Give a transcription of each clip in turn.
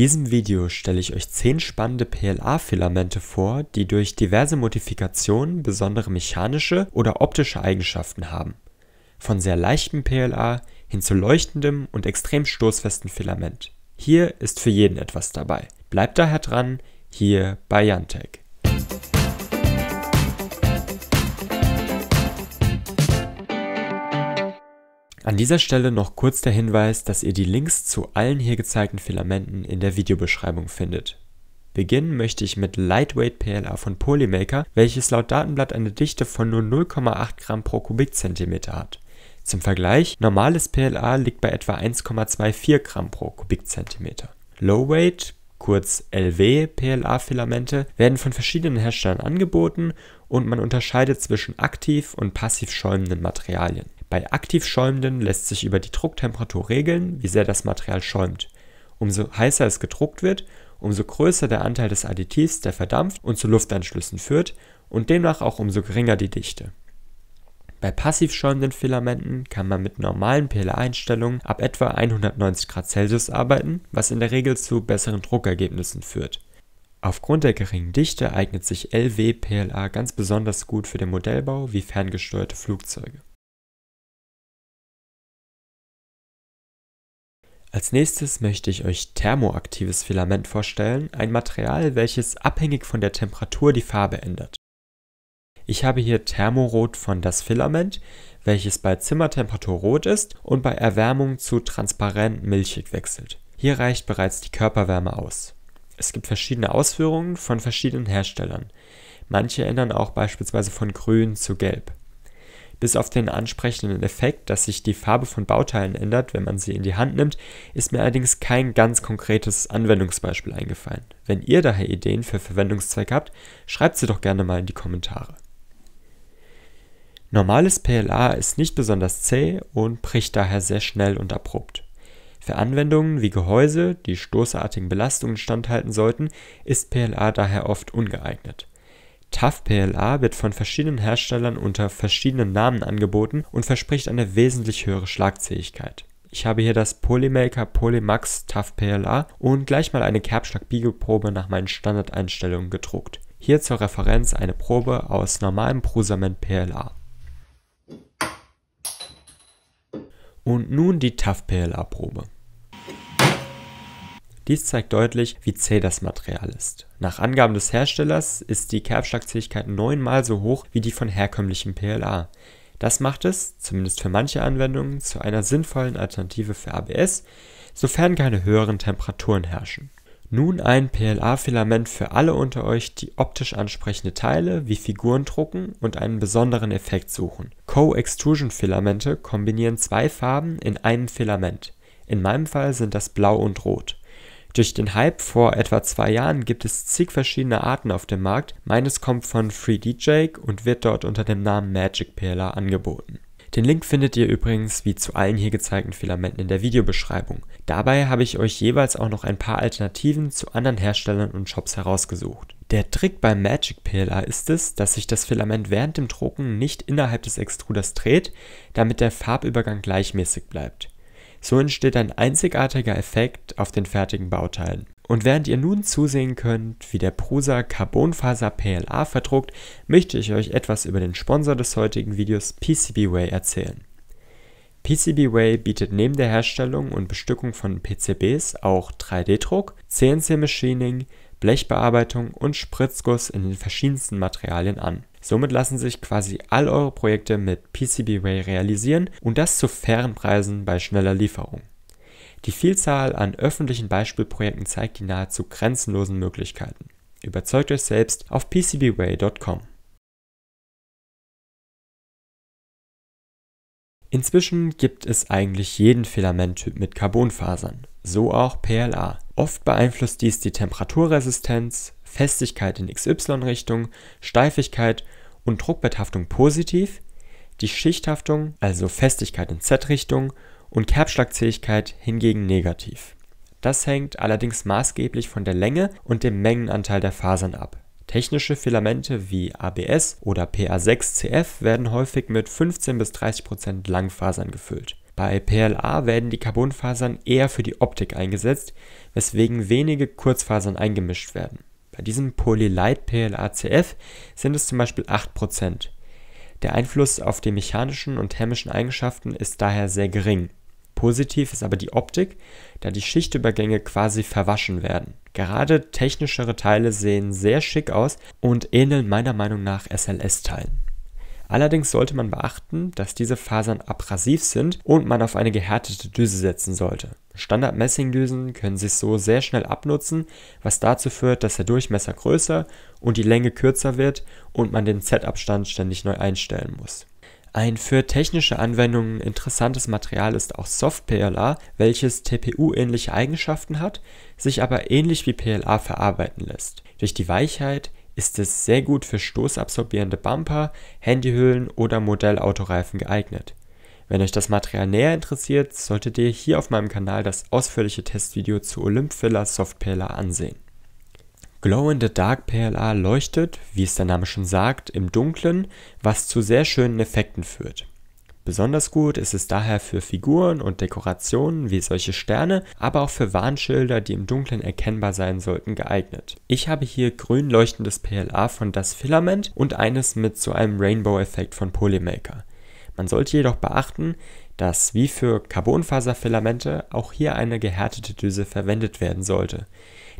diesem Video stelle ich euch 10 spannende PLA-Filamente vor, die durch diverse Modifikationen besondere mechanische oder optische Eigenschaften haben. Von sehr leichtem PLA hin zu leuchtendem und extrem stoßfestem Filament. Hier ist für jeden etwas dabei. Bleibt daher dran, hier bei Jantech. An dieser Stelle noch kurz der Hinweis, dass ihr die Links zu allen hier gezeigten Filamenten in der Videobeschreibung findet. Beginnen möchte ich mit Lightweight PLA von Polymaker, welches laut Datenblatt eine Dichte von nur 0,8 Gramm pro Kubikzentimeter hat. Zum Vergleich, normales PLA liegt bei etwa 1,24 Gramm pro Kubikzentimeter. Lowweight, kurz LW PLA-Filamente, werden von verschiedenen Herstellern angeboten und man unterscheidet zwischen aktiv und passiv schäumenden Materialien. Bei aktiv schäumenden lässt sich über die Drucktemperatur regeln, wie sehr das Material schäumt. Umso heißer es gedruckt wird, umso größer der Anteil des Additivs, der verdampft und zu Luftanschlüssen führt und demnach auch umso geringer die Dichte. Bei passiv schäumenden Filamenten kann man mit normalen PLA-Einstellungen ab etwa 190 Grad Celsius arbeiten, was in der Regel zu besseren Druckergebnissen führt. Aufgrund der geringen Dichte eignet sich LW-PLA ganz besonders gut für den Modellbau wie ferngesteuerte Flugzeuge. Als nächstes möchte ich euch thermoaktives Filament vorstellen, ein Material, welches abhängig von der Temperatur die Farbe ändert. Ich habe hier Thermorot von das Filament, welches bei Zimmertemperatur rot ist und bei Erwärmung zu transparent milchig wechselt. Hier reicht bereits die Körperwärme aus. Es gibt verschiedene Ausführungen von verschiedenen Herstellern. Manche ändern auch beispielsweise von grün zu gelb. Bis auf den ansprechenden Effekt, dass sich die Farbe von Bauteilen ändert, wenn man sie in die Hand nimmt, ist mir allerdings kein ganz konkretes Anwendungsbeispiel eingefallen. Wenn ihr daher Ideen für Verwendungszweck habt, schreibt sie doch gerne mal in die Kommentare. Normales PLA ist nicht besonders zäh und bricht daher sehr schnell und abrupt. Für Anwendungen wie Gehäuse, die stoßartigen Belastungen standhalten sollten, ist PLA daher oft ungeeignet. TAF PLA wird von verschiedenen Herstellern unter verschiedenen Namen angeboten und verspricht eine wesentlich höhere Schlagzähigkeit. Ich habe hier das Polymaker Polymax TAF PLA und gleich mal eine Kerbschlag-Biegeprobe nach meinen Standardeinstellungen gedruckt. Hier zur Referenz eine Probe aus normalem Prusament PLA. Und nun die TAF PLA Probe. Dies zeigt deutlich, wie zäh das Material ist. Nach Angaben des Herstellers ist die Kerbschlagzähigkeit neunmal so hoch wie die von herkömmlichem PLA. Das macht es, zumindest für manche Anwendungen, zu einer sinnvollen Alternative für ABS, sofern keine höheren Temperaturen herrschen. Nun ein PLA-Filament für alle unter euch, die optisch ansprechende Teile wie Figuren drucken und einen besonderen Effekt suchen. Co-Extrusion-Filamente kombinieren zwei Farben in einem Filament. In meinem Fall sind das Blau und Rot. Durch den Hype vor etwa zwei Jahren gibt es zig verschiedene Arten auf dem Markt, meines kommt von 3DJ und wird dort unter dem Namen Magic PLA angeboten. Den Link findet ihr übrigens wie zu allen hier gezeigten Filamenten in der Videobeschreibung. Dabei habe ich euch jeweils auch noch ein paar Alternativen zu anderen Herstellern und Shops herausgesucht. Der Trick beim Magic PLA ist es, dass sich das Filament während dem Drucken nicht innerhalb des Extruders dreht, damit der Farbübergang gleichmäßig bleibt. So entsteht ein einzigartiger Effekt auf den fertigen Bauteilen. Und während ihr nun zusehen könnt, wie der Prusa Carbonfaser PLA verdruckt, möchte ich euch etwas über den Sponsor des heutigen Videos PCBWay erzählen. PCBWay bietet neben der Herstellung und Bestückung von PCBs auch 3D-Druck, CNC-Machining, Blechbearbeitung und Spritzguss in den verschiedensten Materialien an. Somit lassen sich quasi all eure Projekte mit PCBWay realisieren und das zu fairen Preisen bei schneller Lieferung. Die Vielzahl an öffentlichen Beispielprojekten zeigt die nahezu grenzenlosen Möglichkeiten. Überzeugt euch selbst auf pcbway.com. Inzwischen gibt es eigentlich jeden Filamenttyp mit Carbonfasern, so auch PLA. Oft beeinflusst dies die Temperaturresistenz, Festigkeit in XY-Richtung, Steifigkeit und Druckbetthaftung positiv, die Schichthaftung, also Festigkeit in Z-Richtung und Kerbschlagzähigkeit hingegen negativ. Das hängt allerdings maßgeblich von der Länge und dem Mengenanteil der Fasern ab. Technische Filamente wie ABS oder PA6CF werden häufig mit 15 bis 30 Langfasern gefüllt. Bei PLA werden die Carbonfasern eher für die Optik eingesetzt, weswegen wenige Kurzfasern eingemischt werden. Bei diesem Polylight PLA CF sind es zum Beispiel 8 Der Einfluss auf die mechanischen und thermischen Eigenschaften ist daher sehr gering. Positiv ist aber die Optik, da die Schichtübergänge quasi verwaschen werden. Gerade technischere Teile sehen sehr schick aus und ähneln meiner Meinung nach SLS-Teilen. Allerdings sollte man beachten, dass diese Fasern abrasiv sind und man auf eine gehärtete Düse setzen sollte. Standard-Messingdüsen können sich so sehr schnell abnutzen, was dazu führt, dass der Durchmesser größer und die Länge kürzer wird und man den Z-Abstand ständig neu einstellen muss. Ein für technische Anwendungen interessantes Material ist auch Soft-PLA, welches TPU-ähnliche Eigenschaften hat, sich aber ähnlich wie PLA verarbeiten lässt. Durch die Weichheit, ist es sehr gut für stoßabsorbierende Bumper, Handyhüllen oder Modellautoreifen geeignet. Wenn euch das Material näher interessiert, solltet ihr hier auf meinem Kanal das ausführliche Testvideo zu Olymp Filler Soft PLA ansehen. Glow in the Dark PLA leuchtet, wie es der Name schon sagt, im Dunklen, was zu sehr schönen Effekten führt. Besonders gut ist es daher für Figuren und Dekorationen wie solche Sterne, aber auch für Warnschilder, die im Dunkeln erkennbar sein sollten, geeignet. Ich habe hier grün leuchtendes PLA von Das Filament und eines mit so einem Rainbow-Effekt von Polymaker. Man sollte jedoch beachten, dass wie für Carbonfaserfilamente auch hier eine gehärtete Düse verwendet werden sollte.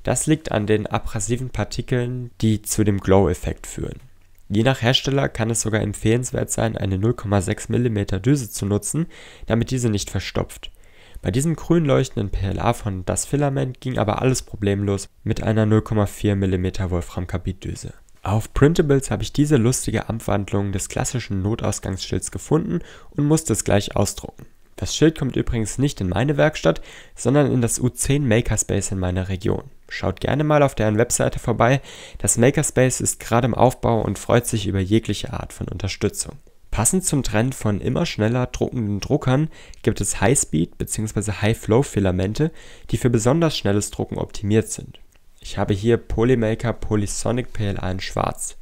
Das liegt an den abrasiven Partikeln, die zu dem Glow-Effekt führen. Je nach Hersteller kann es sogar empfehlenswert sein, eine 0,6 mm Düse zu nutzen, damit diese nicht verstopft. Bei diesem grün leuchtenden PLA von Das Filament ging aber alles problemlos mit einer 0,4 mm Wolframkarbid-Düse. Auf Printables habe ich diese lustige Abwandlung des klassischen Notausgangsschilds gefunden und musste es gleich ausdrucken. Das Schild kommt übrigens nicht in meine Werkstatt, sondern in das U10 Makerspace in meiner Region. Schaut gerne mal auf deren Webseite vorbei. Das Makerspace ist gerade im Aufbau und freut sich über jegliche Art von Unterstützung. Passend zum Trend von immer schneller druckenden Druckern gibt es High-Speed bzw. High-Flow-Filamente, die für besonders schnelles Drucken optimiert sind. Ich habe hier Polymaker Polysonic PLA in schwarz.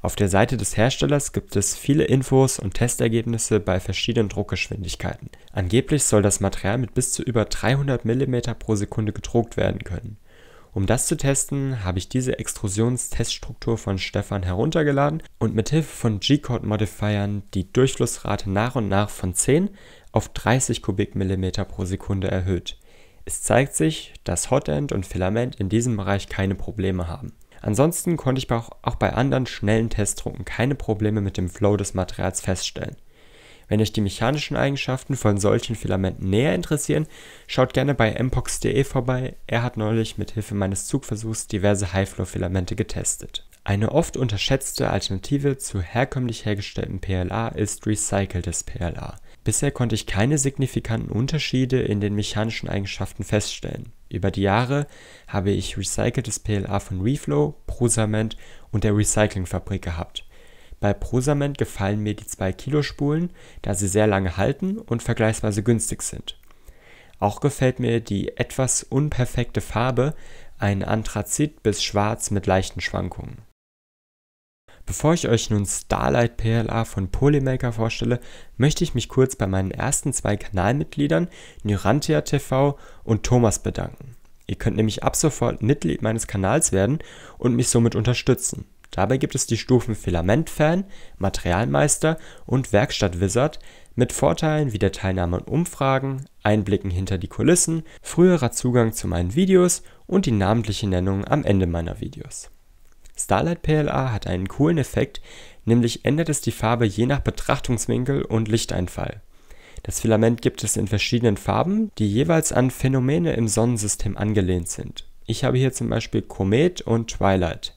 Auf der Seite des Herstellers gibt es viele Infos und Testergebnisse bei verschiedenen Druckgeschwindigkeiten. Angeblich soll das Material mit bis zu über 300 mm pro Sekunde gedruckt werden können. Um das zu testen, habe ich diese Extrusionsteststruktur von Stefan heruntergeladen und mit Hilfe von G-Code-Modifiern die Durchflussrate nach und nach von 10 auf 30 Kubikmillimeter pro Sekunde erhöht. Es zeigt sich, dass Hotend und Filament in diesem Bereich keine Probleme haben. Ansonsten konnte ich auch bei anderen schnellen Testdrucken keine Probleme mit dem Flow des Materials feststellen. Wenn euch die mechanischen Eigenschaften von solchen Filamenten näher interessieren, schaut gerne bei mpox.de vorbei. Er hat neulich mit Hilfe meines Zugversuchs diverse Highflow-Filamente getestet. Eine oft unterschätzte Alternative zu herkömmlich hergestellten PLA ist recyceltes PLA. Bisher konnte ich keine signifikanten Unterschiede in den mechanischen Eigenschaften feststellen. Über die Jahre habe ich recyceltes PLA von Reflow, Prosament und der Recyclingfabrik gehabt. Bei ProSament gefallen mir die 2-Kilo-Spulen, da sie sehr lange halten und vergleichsweise günstig sind. Auch gefällt mir die etwas unperfekte Farbe, ein Anthrazit bis Schwarz mit leichten Schwankungen. Bevor ich euch nun Starlight PLA von Polymaker vorstelle, möchte ich mich kurz bei meinen ersten zwei Kanalmitgliedern Nurantia TV und Thomas bedanken. Ihr könnt nämlich ab sofort Mitglied meines Kanals werden und mich somit unterstützen. Dabei gibt es die Stufen Filamentfan, Materialmeister und Werkstattwizard mit Vorteilen wie der Teilnahme an Umfragen, Einblicken hinter die Kulissen, früherer Zugang zu meinen Videos und die namentliche Nennung am Ende meiner Videos. Starlight PLA hat einen coolen Effekt, nämlich ändert es die Farbe je nach Betrachtungswinkel und Lichteinfall. Das Filament gibt es in verschiedenen Farben, die jeweils an Phänomene im Sonnensystem angelehnt sind. Ich habe hier zum Beispiel Komet und Twilight.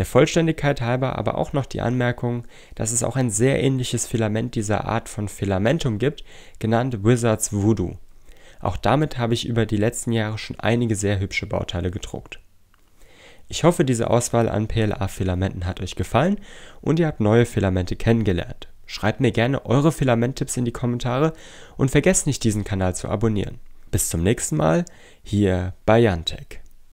Der Vollständigkeit halber aber auch noch die Anmerkung, dass es auch ein sehr ähnliches Filament dieser Art von Filamentum gibt, genannt Wizards Voodoo. Auch damit habe ich über die letzten Jahre schon einige sehr hübsche Bauteile gedruckt. Ich hoffe, diese Auswahl an PLA-Filamenten hat euch gefallen und ihr habt neue Filamente kennengelernt. Schreibt mir gerne eure Filamenttipps in die Kommentare und vergesst nicht, diesen Kanal zu abonnieren. Bis zum nächsten Mal, hier bei Jantech.